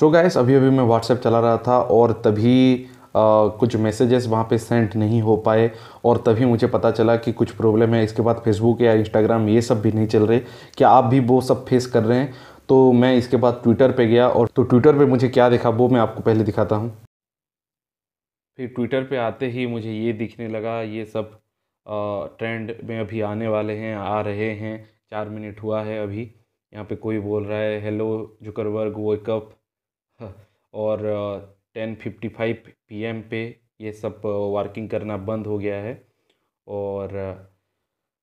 सो so guys अभी अभी मैं व्हाट्सएप चला रहा था और तभी आ, कुछ मैसेजेस वहाँ पे सेंड नहीं हो पाए और तभी मुझे पता चला कि कुछ प्रॉब्लम है इसके बाद फेसबुक या इंस्टाग्राम ये सब भी नहीं चल रहे क्या आप भी वो सब फेस कर रहे हैं तो मैं इसके बाद ट्विटर पे गया और तो ट्विटर पे मुझे क्या दिखा वो मैं आपको पहले दिखाता हूँ फिर ट्विटर पे आते ही मुझे ये दिखने लगा ये सब आ, ट्रेंड में अभी आने वाले हैं आ रहे हैं चार मिनट हुआ है अभी यहाँ पे कोई बोल रहा है हेलो जुकरवर्ग वेकअप और ten fifty five P M पे ये सब वर्किंग करना बंद हो गया है और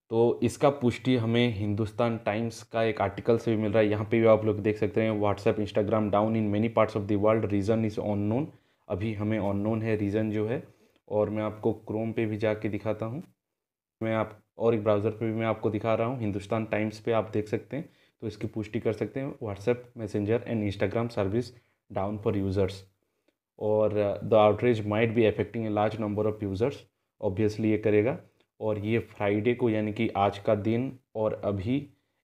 तो इसका पुष्टि हमें हिंदुस्तान टाइम्स का एक आर्टिकल से भी मिल रहा है यहाँ पे भी आप लोग देख सकते हैं WhatsApp Instagram down in many parts of the world reason is unknown अभी हमें ऑन नोन है रीज़न जो है और मैं आपको क्रोम पे भी जाके दिखाता हूँ मैं आप और एक ब्राउज़र पे भी मैं आपको दिखा रहा हूँ हिंदुस्तान टाइम्स पे आप देख सकते हैं तो इसकी पुष्टि कर सकते हैं WhatsApp messenger and Instagram service down for users और the uh, outreach might be affecting a large number of users obviously ये करेगा और ये फ्राइडे को यानी कि आज का दिन और अभी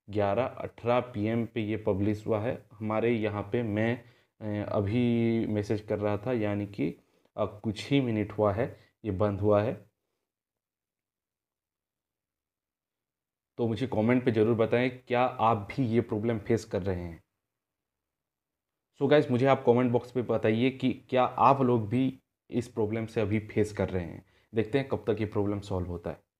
ग्यारह अठारह पीएम पे ये पब्लिश हुआ है हमारे यहाँ पे मैं uh, अभी मैसेज कर रहा था यानी कि uh, कुछ ही मिनट हुआ है ये बंद हुआ है तो मुझे कमेंट पे ज़रूर बताएं क्या आप भी ये प्रॉब्लम फेस कर रहे हैं सो गाइज मुझे आप कमेंट बॉक्स पे बताइए कि क्या आप लोग भी इस प्रॉब्लम से अभी फेस कर रहे हैं देखते हैं कब तक ये प्रॉब्लम सॉल्व होता है